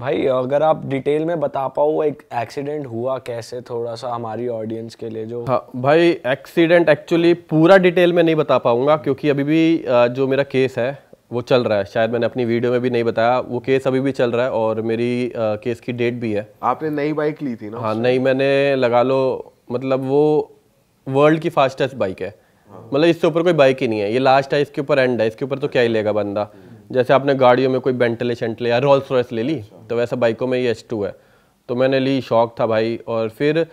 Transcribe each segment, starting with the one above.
भाई अगर आप डिटेल में बता पाओ एक एक्सीडेंट हुआ कैसे थोड़ा सा हमारी ऑडियंस के लिए जो हाँ भाई एक्सीडेंट एक्चुअली पूरा डिटेल में नहीं बता पाऊंगा क्योंकि अभी भी जो मेरा केस है वो चल रहा है शायद मैंने अपनी वीडियो में भी नहीं बताया वो केस अभी भी चल रहा है और मेरी आ, केस की डेट भी है आपने नई बाइक ली थी ना हाँ नई मैंने लगा लो मतलब वो वर्ल्ड की फास्टेस्ट बाइक है हाँ। मतलब इससे ऊपर कोई बाइक ही नहीं है ये लास्ट है इसके ऊपर एंड है इसके ऊपर तो क्या ही लेगा बंदा जैसे आपने गाड़ियों में कोई बेंटले शेंटले या रोल्स रॉयस ले ली अच्छा। तो वैसे बाइकों में ये एच टू है तो मैंने ली शौक था भाई और फिर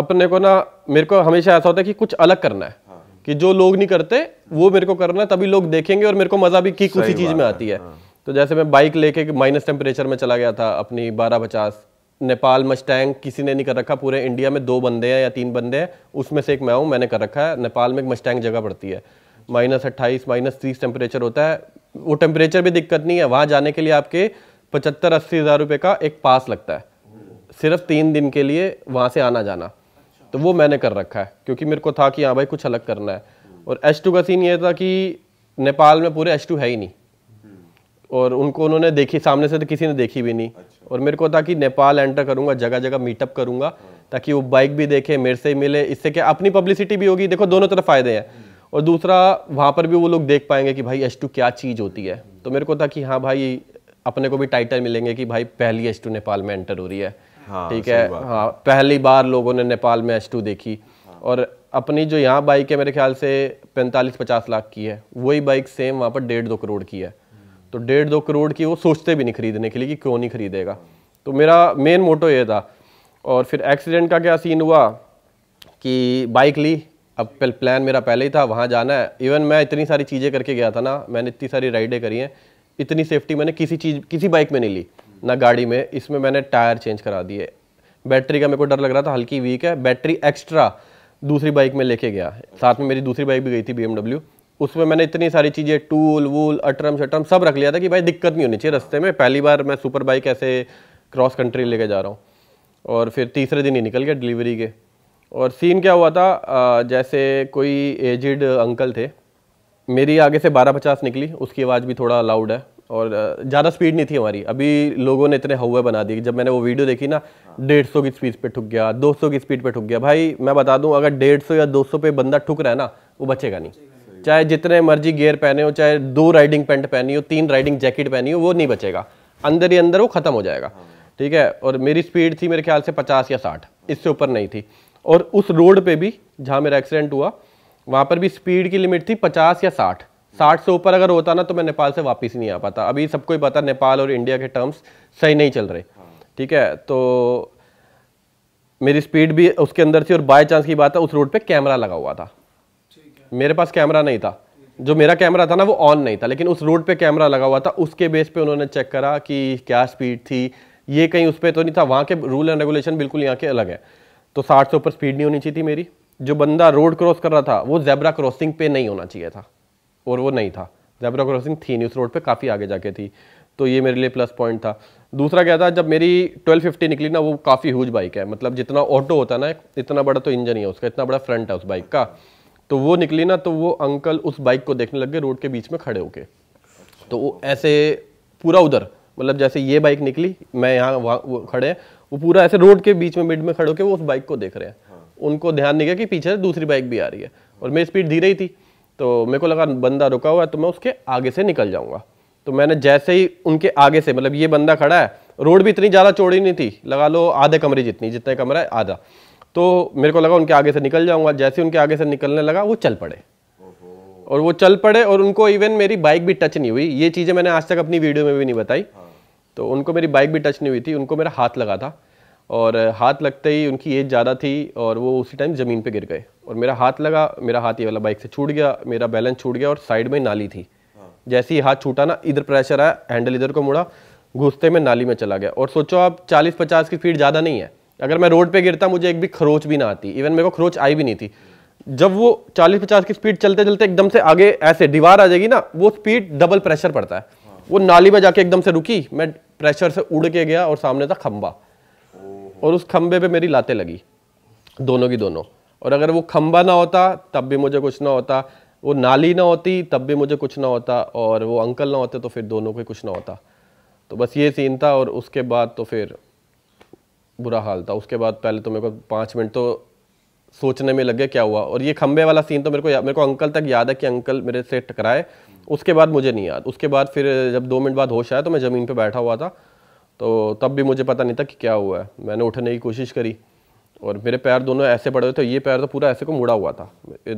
अपने को ना मेरे को हमेशा ऐसा होता है कि कुछ अलग करना है हाँ। कि जो लोग नहीं करते वो मेरे को करना है तभी लोग देखेंगे और मेरे को मज़ा भी किक उसी चीज़ में आती है हाँ। तो जैसे मैं बाइक लेके माइनस टेम्परेचर में चला गया था अपनी बारह पचास नेपाल मस्टैंग किसी ने नहीं कर रखा पूरे इंडिया में दो बंदे हैं या तीन बंदे हैं उसमें से एक मैं हूँ मैंने कर रखा है नेपाल में एक मस्टैंग जगह पड़ती है माइनस अट्ठाईस माइनस तीस टेम्परेचर होता है वो टेम्परेचर भी दिक्कत नहीं है वहाँ जाने के लिए आपके पचहत्तर अस्सी हज़ार रुपये का एक पास लगता है सिर्फ तीन दिन के लिए वहाँ से आना जाना तो वो मैंने कर रखा है क्योंकि मेरे को था कि हाँ भाई कुछ अलग करना है और एच टू का सीन ये था कि नेपाल में पूरे एच टू है ही नहीं और उनको उन्होंने देखी सामने से तो किसी ने देखी भी नहीं अच्छा। और मेरे को था कि नेपाल एंटर करूंगा जगह जगह मीटअप करूंगा ताकि वो बाइक भी देखे मेरे से ही मिले इससे क्या अपनी पब्लिसिटी भी होगी देखो दोनों तरफ फ़ायदे हैं और दूसरा वहाँ पर भी वो लोग देख पाएंगे कि भाई एच क्या चीज़ होती है तो मेरे को था कि हाँ भाई अपने को भी टाइटल मिलेंगे कि भाई पहली एस टू नेपाल में एंटर हो रही है हाँ, ठीक हाँ, है हाँ पहली बार लोगों ने नेपाल में एस टू देखी हाँ। और अपनी जो यहाँ बाइक है मेरे ख्याल से पैंतालीस पचास लाख की है वही बाइक सेम वहाँ पर डेढ़ दो करोड़ की है तो डेढ़ दो करोड़ की वो सोचते भी नहीं खरीदने के लिए कि क्यों नहीं खरीदेगा तो मेरा मेन मोटो ये था और फिर एक्सीडेंट का क्या सीन हुआ कि बाइक ली अब प्लान मेरा पहले ही था वहाँ जाना है इवन मैं इतनी सारी चीज़ें करके गया था ना मैंने इतनी सारी राइडें करी हैं इतनी सेफ्टी मैंने किसी चीज़ किसी बाइक में नहीं ली ना गाड़ी में इसमें मैंने टायर चेंज करा दिए बैटरी का मेरे को डर लग रहा था हल्की वीक है बैटरी एक्स्ट्रा दूसरी बाइक में लेके गया साथ में मेरी दूसरी बाइक भी गई थी बी उसमें मैंने इतनी सारी चीज़ें टूल वूल अटरम शटरम सब रख लिया था कि भाई दिक्कत नहीं होनी चाहिए रस्ते में पहली बार मैं सुपर बाइक ऐसे क्रॉस कंट्री लेके जा रहा हूँ और फिर तीसरे दिन ही निकल गया डिलीवरी के और सीन क्या हुआ था जैसे कोई एजड अंकल थे मेरी आगे से बारह पचास निकली उसकी आवाज़ भी थोड़ा लाउड है और ज़्यादा स्पीड नहीं थी हमारी अभी लोगों ने इतने हवे बना दिए जब मैंने वो वीडियो देखी ना डेढ़ सौ की स्पीड पे ठुक गया दो सौ की स्पीड पे ठुक गया भाई मैं बता दूं अगर डेढ़ सौ या दो सौ पे बंदा ठुक रहा है ना वो बचेगा नहीं चाहे जितने मर्जी गियर पहने हो चाहे दो राइडिंग पेंट पहनी हो तीन राइडिंग जैकेट पहनी हो वो नहीं बचेगा अंदर ही अंदर वो ख़त्म हो जाएगा ठीक है और मेरी स्पीड थी मेरे ख्याल से पचास या साठ इससे ऊपर नहीं थी और उस रोड पर भी जहाँ मेरा एक्सीडेंट हुआ वहाँ पर भी स्पीड की लिमिट थी पचास या साठ साठ से ऊपर अगर होता ना तो मैं नेपाल से वापस नहीं आ पाता अभी सबको ही पता नेपाल और इंडिया के टर्म्स सही नहीं चल रहे हाँ। ठीक है तो मेरी स्पीड भी उसके अंदर थी और बाय चांस की बात है उस रोड पे कैमरा लगा हुआ था मेरे पास कैमरा नहीं था जो मेरा कैमरा था ना वो ऑन नहीं था लेकिन उस रोड पे कैमरा लगा हुआ था उसके बेस पे उन्होंने चेक करा कि क्या स्पीड थी ये कहीं उस पर तो नहीं था वहाँ के रूल एंड रेगुलेशन बिल्कुल यहाँ के अलग है तो साठ से ऊपर स्पीड नहीं होनी चाहिए थी मेरी जो बंदा रोड क्रॉस कर रहा था वो जेबरा क्रॉसिंग पे नहीं होना चाहिए था और वो नहीं था जेबरा क्रॉसिंग थी नहीं उस रोड पे काफ़ी आगे जाके थी तो ये मेरे लिए प्लस पॉइंट था दूसरा क्या था जब मेरी 1250 निकली ना वो काफ़ी ह्यूज बाइक है मतलब जितना ऑटो होता है ना इतना बड़ा तो इंजन ही है उसका इतना बड़ा फ्रंट है उस बाइक का तो वो निकली ना तो वो अंकल उस बाइक को देखने लग गए रोड के बीच में खड़े होके तो वो ऐसे पूरा उधर मतलब जैसे ये बाइक निकली मैं यहाँ वहाँ खड़े हैं वो पूरा ऐसे रोड के बीच में मिड में खड़े होके वो उस बाइक को देख रहे हैं उनको ध्यान नहीं गया कि पीछे से दूसरी बाइक भी आ रही है और मेरी स्पीड धीरे ही थी तो मेरे को लगा बंदा रुका हुआ है तो मैं उसके आगे से निकल जाऊँगा तो मैंने जैसे ही उनके आगे से मतलब ये बंदा खड़ा है रोड भी इतनी ज़्यादा चौड़ी नहीं थी लगा लो आधे कमरे जितनी जितने कमरा है आधा तो मेरे को लगा उनके आगे से निकल जाऊंगा जैसे उनके आगे से निकलने लगा वो चल पड़े और वो चल पड़े और उनको इवन मेरी बाइक भी टच नहीं हुई ये चीज़ें मैंने आज तक अपनी वीडियो में भी नहीं बताई हाँ। तो उनको मेरी बाइक भी टच नहीं हुई थी उनको मेरा हाथ लगा था और हाथ लगते ही उनकी एज ज़्यादा थी और वो उसी टाइम ज़मीन पे गिर गए और मेरा हाथ लगा मेरा हाथ ये वाला बाइक से छूट गया मेरा बैलेंस छूट गया और साइड में नाली थी हाँ। जैसे ही हाथ छूटा ना इधर प्रेशर आया हैंडल इधर को मुड़ा घुसते में नाली में चला गया और सोचो आप चालीस पचास की फीट ज़्यादा नहीं है अगर मैं रोड पर गिरता मुझे एक भी खरोच भी ना आती इवन मेरे को खरोच आई भी नहीं थी जब वो चालीस पचास की स्पीड चलते चलते एकदम से आगे ऐसे दीवार आ जाएगी ना वो स्पीड डबल प्रेशर पड़ता है हाँ। वो नाली में जाके एकदम से रुकी मैं प्रेशर से उड़ के गया और सामने था खंबा और उस खम्बे पे मेरी लातें लगी दोनों की दोनों और अगर वो खम्बा ना होता तब भी मुझे कुछ ना होता वो नाली ना होती तब भी मुझे कुछ ना होता और वो अंकल ना होते तो फिर दोनों को कुछ ना होता तो बस ये सीन था और उसके बाद तो फिर बुरा हाल था उसके बाद पहले तो मेरे को पाँच मिनट तो सोचने में लग गया क्या हुआ और ये खम्बे वाला सीन तो मेरे को मेरे को अंकल तक याद है कि अंकल मेरे से टकराए उसके बाद मुझे नहीं याद उसके बाद फिर जब दो मिनट बाद होश आया तो मैं ज़मीन पर बैठा हुआ था तो तब भी मुझे पता नहीं था कि क्या हुआ है मैंने उठने की कोशिश करी और मेरे पैर दोनों ऐसे पड़े हुए थे ये पैर तो पूरा ऐसे को मुड़ा हुआ था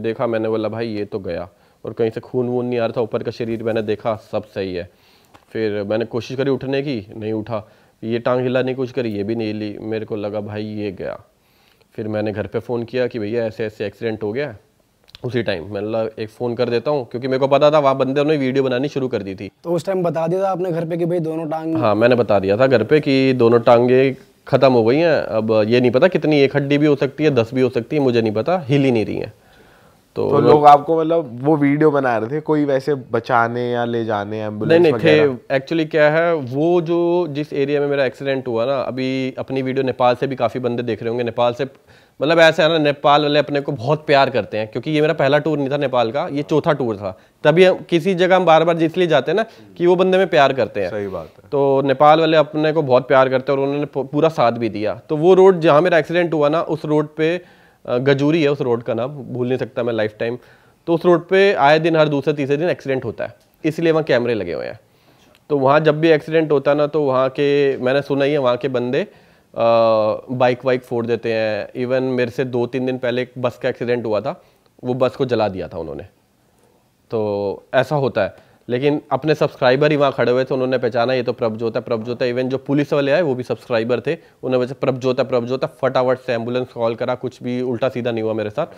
देखा मैंने बोला भाई ये तो गया और कहीं से खून वून नहीं आ रहा था ऊपर का शरीर मैंने देखा सब सही है फिर मैंने कोशिश करी उठने की नहीं उठा ये टांग हिलाने की कोशिश करी ये भी नहीं हिली मेरे को लगा भाई ये गया फिर मैंने घर पे फ़ोन किया कि भैया ऐसे ऐसे एक्सीडेंट हो गया उसी टाइम मैं एक फ़ोन कर देता हूँ क्योंकि मेरे को पता था वहाँ बंदे ने वीडियो बनानी शुरू कर दी थी तो उस टाइम बता दिया था आपने घर पे कि भाई दोनों टांग हाँ मैंने बता दिया था घर पे कि दोनों टांगे ख़त्म हो गई हैं अब ये नहीं पता कितनी एक हड्डी भी हो सकती है दस भी हो सकती है मुझे नहीं पता हिल ही नहीं रही है तो, तो लोग आपको मतलब वो वीडियो बना रहे थे कोई वैसे बचाने या ले जाने एम्बुलेंस नहीं नहीं थे एक्चुअली क्या है वो जो जिस एरिया में मेरा एक्सीडेंट हुआ ना अभी अपनी वीडियो नेपाल से भी काफ़ी बंदे देख रहे होंगे नेपाल से मतलब ऐसे है ना नेपाल वाले अपने को बहुत प्यार करते हैं क्योंकि ये मेरा पहला टूर नहीं था नेपाल का ये चौथा टूर था तभी हम किसी जगह हम बार बार इसलिए जाते हैं ना कि वो बंदे में प्यार करते हैं सही बात है तो नेपाल वाले अपने को बहुत प्यार करते हैं और उन्होंने पूरा साथ भी दिया तो वो रोड जहाँ मेरा एक्सीडेंट हुआ ना उस रोड पर गजूरी है उस रोड का नाम भूल नहीं सकता मैं लाइफ टाइम तो उस रोड पे आए दिन हर दूसरे तीसरे दिन एक्सीडेंट होता है इसलिए वहाँ कैमरे लगे हुए हैं तो वहाँ जब भी एक्सीडेंट होता है ना तो वहाँ के मैंने सुना ही है वहाँ के बंदे बाइक वाइक फोड़ देते हैं इवन मेरे से दो तीन दिन पहले एक बस का एक्सीडेंट हुआ था वो बस को जला दिया था उन्होंने तो ऐसा होता है लेकिन अपने सब्सक्राइबर ही वहाँ खड़े हुए थे उन्होंने पहचाना ये तो प्रभजोता प्रभजोता इवन जो पुलिस वाले आए वो भी सब्सक्राइबर थे उन्होंने प्रभ प्रभजोता प्रभजोता फटाफट से एम्बुलेंस कॉल करा कुछ भी उल्टा सीधा नहीं हुआ मेरे साथ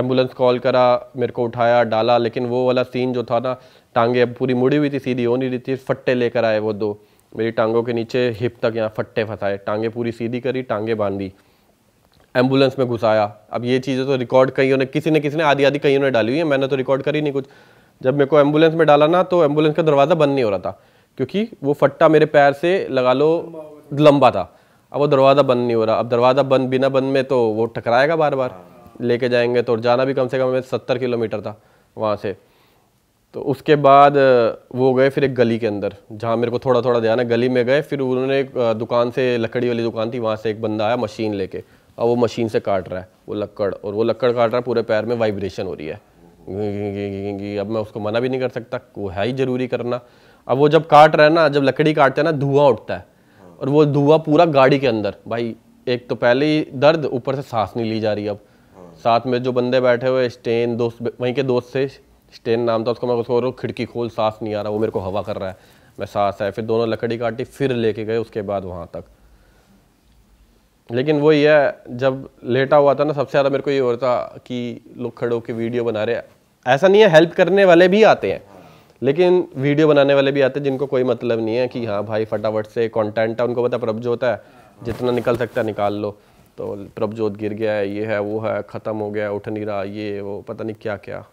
एम्बुलेंस कॉल करा मेरे को उठाया डाला लेकिन वो वाला सीन जो था ना टांगे अब पूरी मुड़ी हुई थी सीधी हो नहीं रही थी फट्टे लेकर आए वो दो मेरी टांगों के नीचे हिप तक यहाँ फट्टे फंसाए टांगे पूरी सीधी करी टांगे बांधी एम्बुलेंस में घुसाया अब ये चीज़ें तो रिकॉर्ड कहीं उन्हें किसी ने किसी ने आधी आधी कहीं उन्हें डाली हुई है मैंने तो रिकॉर्ड करी नहीं कुछ जब मेरे को एम्बुलेंस में डाला ना तो एम्बुलेंस का दरवाज़ा बंद नहीं हो रहा था क्योंकि वो फट्टा मेरे पैर से लगा लो लंबा था अब वो दरवाज़ा बंद नहीं हो रहा अब दरवाज़ा बंद बिना बंद में तो वो टकराएगा बार बार लेके जाएंगे तो जाना भी कम से कम सत्तर किलोमीटर था वहाँ से तो उसके बाद वो गए फिर एक गली के अंदर जहाँ मेरे को थोड़ा थोड़ा ध्यान है गली में गए फिर उन्होंने एक दुकान से लकड़ी वाली दुकान थी वहाँ से एक बंदा आया मशीन लेके और वो मशीन से काट रहा है वो लक्कड़ और वो लकड़ काट रहा है पूरे पैर में वाइब्रेशन हो रही है अब मैं उसको मना भी नहीं कर सकता वो है ही जरूरी करना अब वो जब काट रहा है ना जब लकड़ी काटते हैं ना धुआं उठता है हाँ। और वो धुआं पूरा गाड़ी के अंदर भाई एक तो पहले ही दर्द ऊपर से सांस नहीं ली जा रही अब हाँ। साथ में जो बंदे बैठे हुए स्टेन दोस्त वहीं के दोस्त से स्टेन नाम था उसको मैं उसको खिड़की खोल सांस नहीं आ रहा वो मेरे को हवा कर रहा है मैं सांस है फिर दोनों लकड़ी काटी फिर लेके गए उसके बाद वहाँ तक लेकिन वो ये जब लेटा हुआ था ना सबसे ज़्यादा मेरे को ये हो रहा था कि लोग खड़े होकर वीडियो बना रहे हैं ऐसा नहीं है हेल्प करने वाले भी आते हैं लेकिन वीडियो बनाने वाले भी आते हैं जिनको कोई मतलब नहीं है कि हाँ भाई फटाफट से कंटेंट है उनको पता प्रभजोत है जितना निकल सकता है निकाल लो तो प्रभजोत गिर गया है ये है वो है ख़त्म हो गया उठ नहीं रहा ये वो पता नहीं क्या क्या